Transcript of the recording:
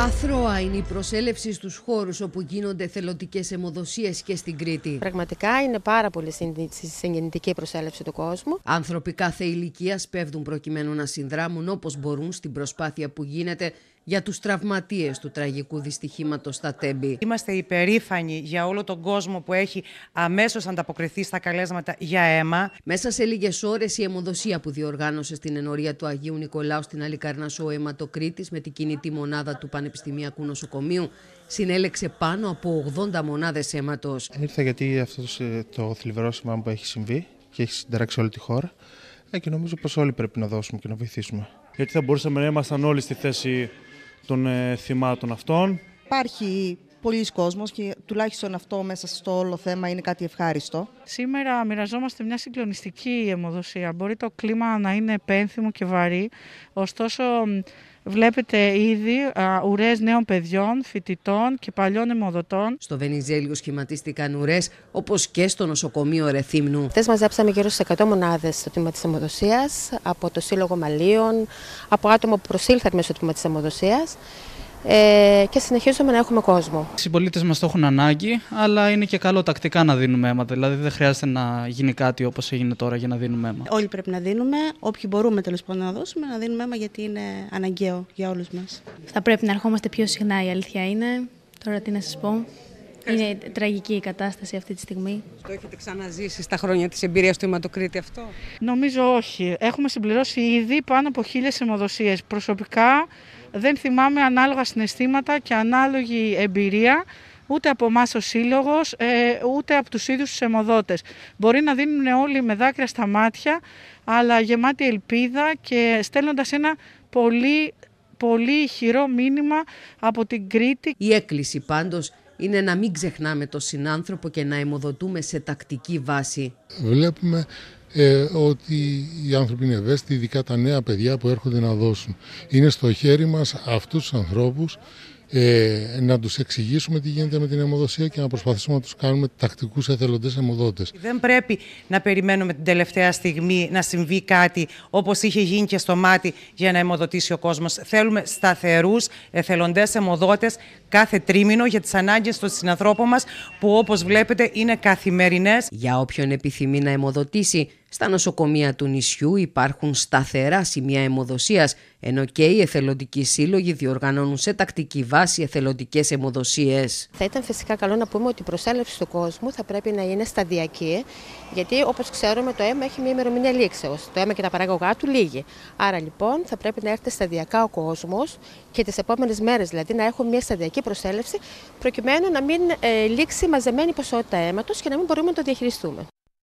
Αθρώα είναι η προσέλευση στους χώρους όπου γίνονται θελωτικές αιμοδοσίες και στην Κρήτη. Πραγματικά είναι πάρα πολύ συγκινητική η προσέλευση του κόσμου. Ανθρωπικά κάθε ηλικίας πέφτουν προκειμένου να συνδράμουν όπως μπορούν στην προσπάθεια που γίνεται για τους τραυματίες του τραγικού δυστυχήματος στα Τέμπη. Είμαστε υπερήφανοι για όλο τον κόσμο που έχει αμέσως ανταποκριθεί στα καλέσματα για αίμα. Μέσα σε λίγες ώρες η αιμοδοσία που διοργάνωσε στην ενορία του Αγίου Νικολάου στην Αλικαρνασό ο αιματοκρίτης με την κινητή μονάδα του Πανεπιστημιακού Νοσοκομείου συνέλεξε πάνω από 80 μονάδες αίματος. Ήρθα γιατί αυτός ε, το θλιβερό σημάδι που έχει συμβεί και έχει συνταράξει όλη τη χώρα ε, και νομίζω πως όλοι πρέπει να δώσουμε και να βοηθήσουμε. Γιατί θα μπορούσαμε να ήμασταν όλοι στη θέση των ε, θυμάτων αυτών. Υπάρχει πολλοί κόσμος και τουλάχιστον αυτό μέσα στο όλο θέμα είναι κάτι ευχάριστο. Σήμερα μοιραζόμαστε μια συγκλονιστική αιμοδοσία. Μπορεί το κλίμα να είναι επένθυμο και βαρύ, ωστόσο Βλέπετε ήδη ουρές νέων παιδιών, φοιτητών και παλιών αιμοδοτών. Στο Βενιζέλιο σχηματίστηκαν ουρές, όπως και στο νοσοκομείο Ρεθύμνου. Χθες μαζέψαμε γύρω στις 100 μονάδες στο τμήμα της αιμοδοσίας, από το Σύλλογο Μαλίων, από άτομα που προσήλθαν μέσα στο τμήμα της αιμοδοσίας ε, και συνεχίζουμε να έχουμε κόσμο. Οι συμπολίτε μας το έχουν ανάγκη, αλλά είναι και καλό τακτικά να δίνουμε αίμα. Δηλαδή δεν χρειάζεται να γίνει κάτι όπως έγινε τώρα για να δίνουμε αίμα. Όλοι πρέπει να δίνουμε, όποιοι μπορούμε τέλος πάντων να δώσουμε, να δίνουμε αίμα γιατί είναι αναγκαίο για όλους μας. Θα πρέπει να ερχόμαστε πιο συχνά, η αλήθεια είναι. Τώρα τι να σας πω. Είναι τραγική η κατάσταση αυτή τη στιγμή. Το έχετε ξαναζήσει στα χρόνια της εμπειρίας του Ιματοκρήτη αυτό. Νομίζω όχι. Έχουμε συμπληρώσει ήδη πάνω από χίλιες αιμοδοσίες. Προσωπικά δεν θυμάμαι ανάλογα συναισθήματα και ανάλογη εμπειρία ούτε από εμάς ο σύλλογος, ε, ούτε από τους ίδιους τους αιμοδότες. Μπορεί να δίνουν όλοι με δάκρυα στα μάτια, αλλά γεμάτη ελπίδα και στέλνοντας ένα πολύ, πολύ ηχηρό μήνυμα από την Κρήτη. Η έκκληση πάντως είναι να μην ξεχνάμε τον συνάνθρωπο και να αιμοδοτούμε σε τακτική βάση. Βλέπουμε ε, ότι οι άνθρωποι είναι ευαίσθητοι, ειδικά τα νέα παιδιά που έρχονται να δώσουν. Είναι στο χέρι μας αυτούς τους ανθρώπους ε, να τους εξηγήσουμε τι γίνεται με την αιμοδοσία και να προσπαθήσουμε να τους κάνουμε τακτικούς εθελοντές αιμοδότες. Δεν πρέπει να περιμένουμε την τελευταία στιγμή να συμβεί κάτι όπως είχε γίνει και στο μάτι για να αιμοδοτήσει ο κόσμος. Θέλουμε σταθερούς εθελοντές αιμοδότες κάθε τρίμηνο για τις ανάγκες των συνανθρώπων μας, που όπως βλέπετε είναι καθημερινές. Για όποιον επιθυμεί να αιμοδοτήσει στα νοσοκομεία του νησιού υπάρχουν σταθερά σημεία αιμοδοσίας, ενώ και οι εθελοντικοί σύλλογοι διοργανώνουν σε τακτική βάση εθελοντικές αιμοδοσίες. Θα ήταν φυσικά καλό να πούμε ότι η προσέλευση του κόσμου θα πρέπει να είναι σταδιακή, γιατί όπως ξέρουμε το αίμα έχει μια ημερομηνία λήξεως. Το αίμα και τα παράγωγά του λύγει. Άρα λοιπόν θα πρέπει να έρθει σταδιακά ο κόσμος και τις επόμενες μέρες, δηλαδή να έχουμε μια σταδιακή προσέλευση, προκειμένου να μην ε, λήξει μαζεμένη ποσότητα αίματος και να μην μπορούμε να το διαχειριστούμε.